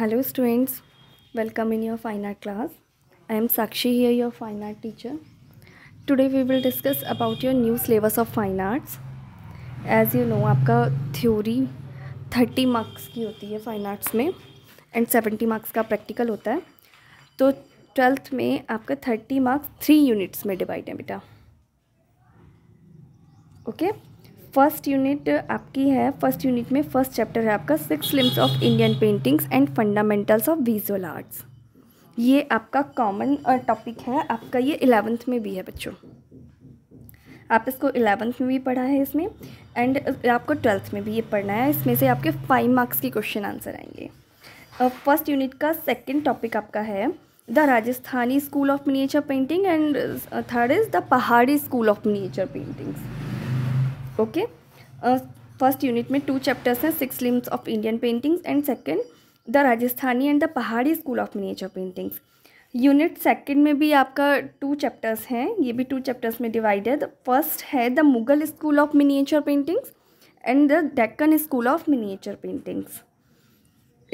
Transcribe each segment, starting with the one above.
Hello students welcome in your fine art class I am Sakshi here your fine art teacher today we will discuss about your new syllabus of fine arts as you know आपका theory thirty marks की होती है fine arts में and seventy marks का practical होता है तो twelfth में आपका थर्टी मार्क्स थ्री यूनिट्स में डिवाइड है बेटा ओके okay? फर्स्ट यूनिट आपकी है फर्स्ट यूनिट में फर्स्ट चैप्टर है आपका six limbs of Indian paintings and fundamentals of visual arts ये आपका कॉमन टॉपिक है आपका ये इलेवेंथ में भी है बच्चों आप इसको इलेवंथ में भी पढ़ा है इसमें एंड आपको ट्वेल्थ में भी ये पढ़ना है इसमें से आपके फाइव मार्क्स के क्वेश्चन आंसर आएंगे फर्स्ट uh, यूनिट का सेकेंड टॉपिक आपका है the Rajasthani school of miniature painting and third is the Pahari school of miniature paintings okay first unit में टू चैप्टर्स हैं six limbs of Indian paintings and second the Rajasthani and the Pahari school of miniature paintings unit second में भी आपका two chapters हैं ये भी two chapters में divided first है the Mughal school of miniature paintings and the Deccan school of miniature paintings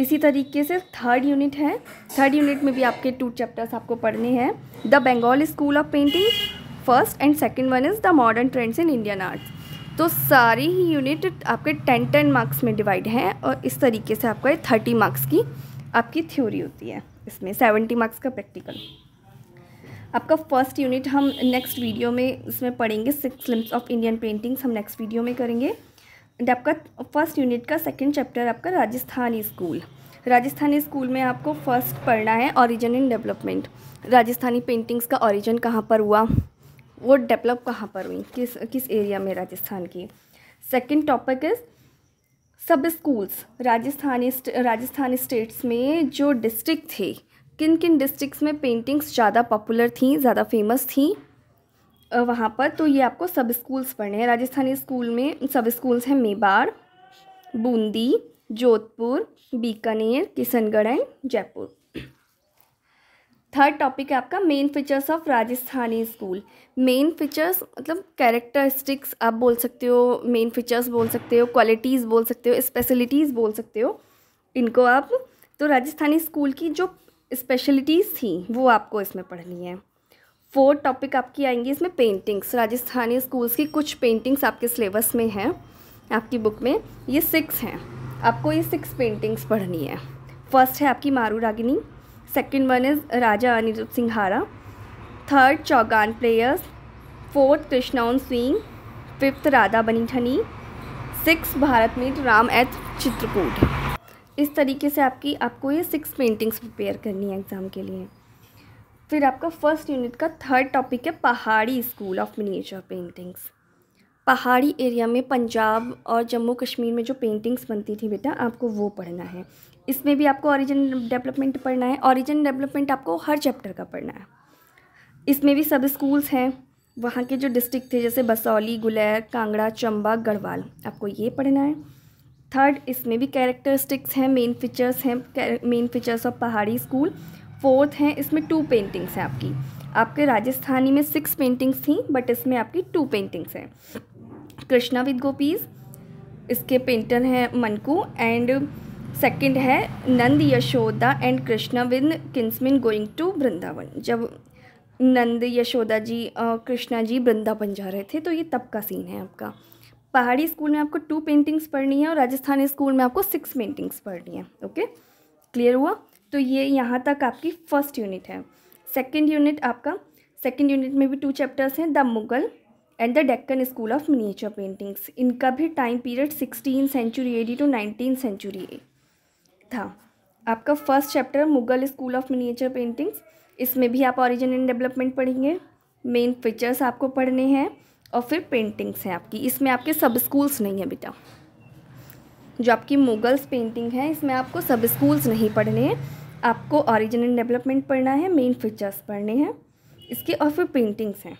इसी तरीके से थर्ड यूनिट है थर्ड यूनिट में भी आपके टू चैप्टर्स आपको पढ़ने हैं the Bengal school of painting first and second one is the modern trends in Indian arts तो सारी ही यूनिट आपके टेन टेन मार्क्स में डिवाइड हैं और इस तरीके से आपका ये थर्टी मार्क्स की आपकी थ्योरी होती है इसमें सेवेंटी मार्क्स का प्रैक्टिकल आपका फर्स्ट यूनिट हम नेक्स्ट वीडियो में इसमें पढ़ेंगे six limbs of Indian paintings हम नेक्स्ट वीडियो में करेंगे एंड आपका फर्स्ट यूनिट का सेकेंड चैप्टर आपका राजस्थानी स्कूल राजस्थानी स्कूल में आपको फर्स्ट पढ़ना है origin in development Rajasthani paintings का ऑरिजन कहाँ पर हुआ वो डेवलप कहाँ पर हुई किस किस एरिया में राजस्थान की second topic is sub schools Rajasthani Rajasthani states में जो डिस्ट्रिक्ट थे किन किन डिस्ट्रिक्ट्स में पेंटिंग्स ज़्यादा पॉपुलर थी ज़्यादा फेमस थी वहाँ पर तो ये आपको सब स्कूल्स पढ़ने हैं राजस्थानी स्कूल में सब स्कूल्स हैं Mewar Bundi Jodhpur Bikaner Kishangarh and Jaipur third topic है आपका main features of Rajasthani school main features मतलब कैरेक्टरिस्टिक्स आप बोल सकते हो मेन फीचर्स बोल सकते हो क्वालिटीज़ बोल सकते हो स्पेशलिटीज़ बोल सकते हो इनको आप तो राजस्थानी स्कूल की जो स्पेशलिटीज़ थी वो आपको इसमें पढ़नी है फोर्थ टॉपिक आपकी आएंगी इसमें पेंटिंग्स राजस्थानी स्कूल्स की कुछ पेंटिंग्स आपके सिलेबस में हैं आपकी बुक में ये सिक्स हैं आपको ये सिक्स पेंटिंग्स पढ़नी है फर्स्ट है आपकी Maru Ragini second one is Raja Aniruddh Singhara third Chaugan players fourth कृष्णाउन सिंह fifth Radha Banithani six Bharat meet Ram एच चित्रकूट इस तरीके से आपकी आपको ये सिक्स पेंटिंग्स प्रिपेयर करनी है एग्ज़ाम के लिए फिर आपका फर्स्ट यूनिट का थर्ड टॉपिक है Pahari school of miniature paintings Pahari area में पंजाब और जम्मू कश्मीर में जो पेंटिंग्स बनती थी बेटा आपको वो पढ़ना है इसमें भी आपको ऑरिजिन डेवलपमेंट पढ़ना है ऑरिजिन डेवलपमेंट आपको हर चैप्टर का पढ़ना है इसमें भी सब स्कूल्स हैं वहाँ के जो डिस्ट्रिक्ट थे जैसे बसौली गुलैर कांगड़ा चंबा गढ़वाल आपको ये पढ़ना है थर्ड इसमें भी कैरेक्टरिस्टिक्स हैं मेन फीचर्स हैं main features of Pahari school fourth हैं इसमें टू पेंटिंग्स हैं आपकी आपके राजस्थानी में सिक्स पेंटिंग्स थी बट इसमें आपकी टू पेंटिंग्स हैं कृष्णा विद गोपीज इसके पेंटर हैं मनकू एंड सेकंड है Nand Yashoda and Krishna with kinsmen going to Vrindavan जब नंद यशोदा जी कृष्णा जी वृंदावन जा रहे थे तो ये तब का सीन है आपका पहाड़ी स्कूल में आपको टू पेंटिंग्स पढ़नी है और राजस्थानी स्कूल में आपको सिक्स पेंटिंग्स पढ़नी है ओके क्लियर हुआ तो ये यहाँ तक आपकी फर्स्ट यूनिट है सेकेंड यूनिट आपका सेकेंड यूनिट में भी टू चैप्टर्स हैं the Mughal and the Deccan school of miniature paintings इनका भी time period sixteen century AD to nineteen century A था आपका first chapter Mughal school of miniature paintings इसमें भी आप ऑरिजिन एंड डेवलपमेंट पढ़ेंगे मेन फीचर्स आपको पढ़ने हैं और फिर पेंटिंग्स हैं आपकी इसमें आपके सब स्कूल्स नहीं है बेटा जो आपकी मुगल्स पेंटिंग है इसमें आपको सब स्कूल्स नहीं पढ़ने हैं आपको ऑरिजिन एंड डेवलपमेंट पढ़ना है मेन फीचर्स पढ़ने हैं इसके और फिर पेंटिंग्स हैं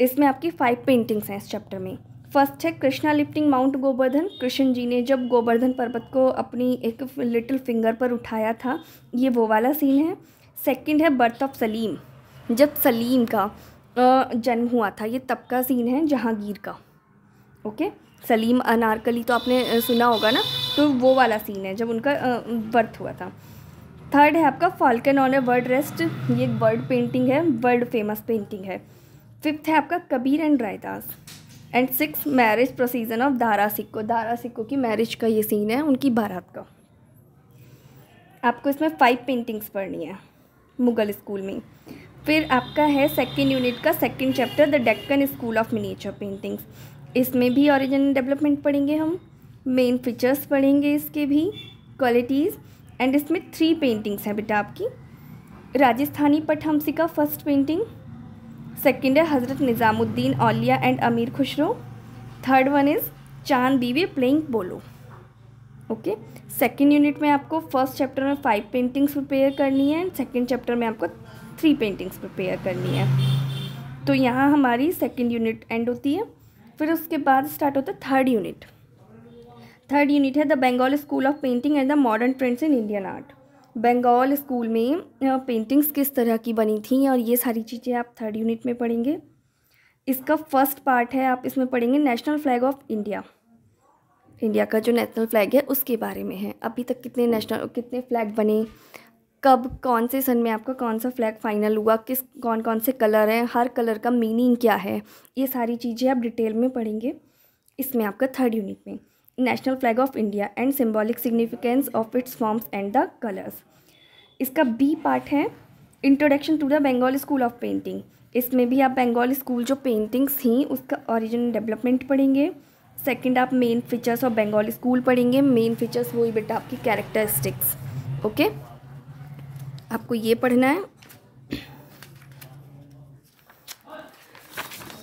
इसमें आपकी फाइव पेंटिंग्स हैं इस चैप्टर में फर्स्ट है कृष्णा लिफ्टिंग माउंट गोवर्धन कृष्ण जी ने जब गोवर्धन पर्वत को अपनी एक लिटिल फिंगर पर उठाया था ये वो वाला सीन है सेकंड है बर्थ ऑफ सलीम जब सलीम का जन्म हुआ था ये तब का सीन है जहांगीर का ओके सलीम अनारकली तो आपने सुना होगा ना तो वो वाला सीन है जब उनका बर्थ हुआ था थर्ड है आपका falcon on a world rest ये एक वर्ल्ड पेंटिंग है वर्ल्ड फेमस पेंटिंग है फिफ्थ है आपका Kabir and Raidas and six marriage procession of Dara Shikoh धारा सिक्को की मैरिज का ये सीन है उनकी बारात का आपको इसमें फाइव पेंटिंग्स पढ़नी है मुगल स्कूल में फिर आपका है सेकेंड यूनिट का second chapter the Deccan school of miniature paintings इसमें भी ओरिजिनल डेवलपमेंट पढ़ेंगे हम मेन फीचर्स पढ़ेंगे इसके भी क्वालिटीज़ एंड इसमें थ्री पेंटिंग्स हैं बेटा आपकी राजस्थानी पटहमसी का फर्स्ट पेंटिंग सेकेंड है हज़रत निज़ामुद्दीन औलिया एंड अमीर खुशरो थर्ड वन इज़ चांद बीवी प्लेइंग बोलो ओके सेकेंड यूनिट में आपको फर्स्ट चैप्टर में फाइव पेंटिंग्स प्रिपेयर करनी है एंड सेकेंड चैप्टर में आपको थ्री पेंटिंग्स प्रिपेयर करनी है तो यहाँ हमारी सेकेंड यूनिट एंड होती है फिर उसके बाद स्टार्ट होता है थर्ड यूनिट थर्ड यूनिट है the Bengal school of painting and the modern trends in Indian art Bengal school में पेंटिंग्स किस तरह की बनी थी और ये सारी चीज़ें आप थर्ड यूनिट में पढ़ेंगे इसका फर्स्ट पार्ट है आप इसमें पढ़ेंगे national flag of India India का जो नेशनल फ्लैग है उसके बारे में है अभी तक कितने नेशनल कितने फ्लैग बने कब कौन से सन में आपका कौन सा फ्लैग फाइनल हुआ किस कौन कौन से कलर हैं हर कलर का मीनिंग क्या है ये सारी चीज़ें आप डिटेल में पढ़ेंगे इसमें आपका थर्ड यूनिट में national flag of India and symbolic significance of its forms and the colours इसका बी पार्ट है introduction to the Bengali school of painting इसमें भी आप बंगाल स्कूल जो पेंटिंग्स थी उसका ओरिजिनल डेवलपमेंट पढ़ेंगे सेकंड आप main features of Bengali school पढ़ेंगे मेन फीचर्स ही बेटा आपकी कैरेक्टरिस्टिक्स ओके आपको ये पढ़ना है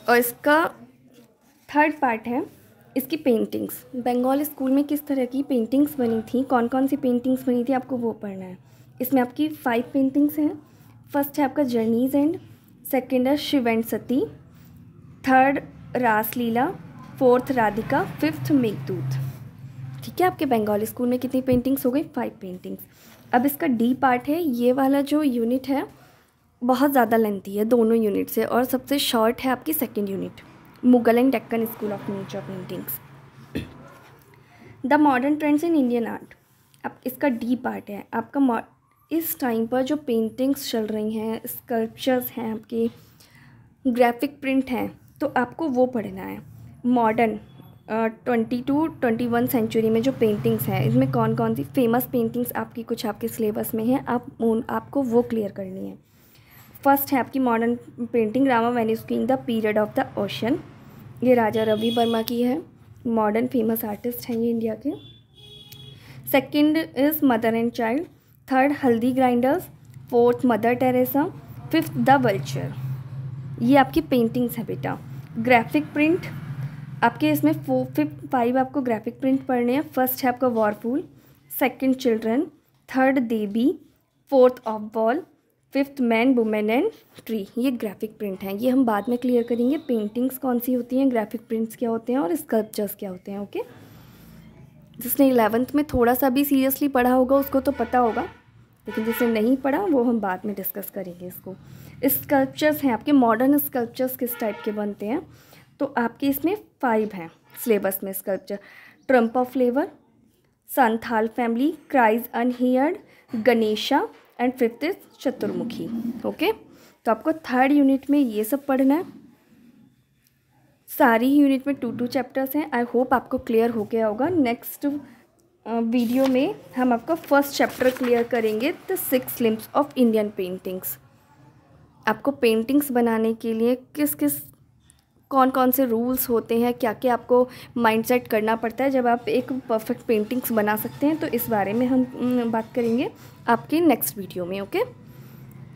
और इसका थर्ड पार्ट है इसकी पेंटिंग्स बंगाल स्कूल में किस तरह की पेंटिंग्स बनी थी कौन कौन सी पेंटिंग्स बनी थी आपको वो पढ़ना है इसमें आपकी फाइव पेंटिंग्स हैं फर्स्ट है आपका जर्नीज एंड सेकेंड है Shiva and Sati third Raslila fourth Radhika fifth Meghdoot ठीक है आपके बंगाल स्कूल में कितनी पेंटिंग्स हो गई फाइव पेंटिंग्स अब इसका डी पार्ट है ये वाला जो यूनिट है बहुत ज़्यादा लेंथी है दोनों यूनिट से और सबसे शॉर्ट है आपकी second unit Mughal and Deccan school of nature paintings the modern trends in Indian art अब इसका डी पार्ट है आपका इस टाइम पर जो पेंटिंग्स चल रही हैं स्कल्पचर्स हैं आपके ग्राफिक प्रिंट हैं तो आपको वो पढ़ना है modern twenty to twenty one century में जो पेंटिंग्स हैं इसमें कौन कौन सी फेमस पेंटिंग्स आपकी कुछ आपके सिलेबस में हैं आप उन आपको वो क्लियर करनी है फर्स्ट है आपकी मॉडर्न पेंटिंग रामा वेनिस की in the period of the ocean ये राजा रवि वर्मा की है मॉडर्न फेमस आर्टिस्ट हैं ये इंडिया के second is mother and child third haldi grinders fourth mother Teresa fifth the vulture ये आपकी पेंटिंग्स हैं बेटा ग्राफिक प्रिंट आपके इसमें फोर फिफ्थ फाइव आपको ग्राफिक प्रिंट पढ़ने हैं फर्स्ट है आपका whirlpool second children third Devi fourth of ball fifth man women and tree ये ग्राफिक प्रिंट हैं ये हम बाद में क्लियर करेंगे पेंटिंग्स कौन सी होती हैं ग्राफिक प्रिंट्स क्या होते हैं और स्कल्पचर्स क्या होते हैं ओके जिसने इलेवंथ में थोड़ा सा भी सीरियसली पढ़ा होगा उसको तो पता होगा लेकिन जिसने नहीं पढ़ा वो हम बाद में डिस्कस करेंगे इसको स्कल्पचर्स हैं आपके मॉडर्न स्कल्पचर्स किस टाइप के बनते हैं तो आपके इसमें फाइव हैं सिलेबस में sculpture triumph of flavour Santhal family cries unheard Ganesha and fifth is Chaturmukhi okay तो आपको थर्ड यूनिट में ये सब पढ़ना है सारी ही यूनिट में टू टू चैप्टर्स हैं आई होप आपको क्लियर हो गया होगा नेक्स्ट वीडियो में हम आपका फर्स्ट चैप्टर क्लियर करेंगे the six limbs of Indian paintings आपको पेंटिंग्स बनाने के लिए किस किस कौन कौन से रूल्स होते हैं क्या क्या आपको माइंड सेट करना पड़ता है जब आप एक परफेक्ट पेंटिंग्स बना सकते हैं तो इस बारे में हम बात करेंगे आपके नेक्स्ट वीडियो में ओके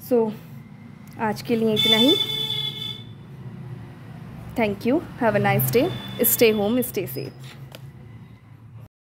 सो so, आज के लिए इतना ही thank you have a nice day stay home stay safe